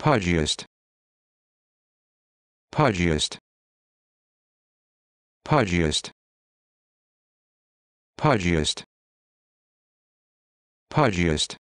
pudgiest pudgiest pudgiest pudgiest pudgiest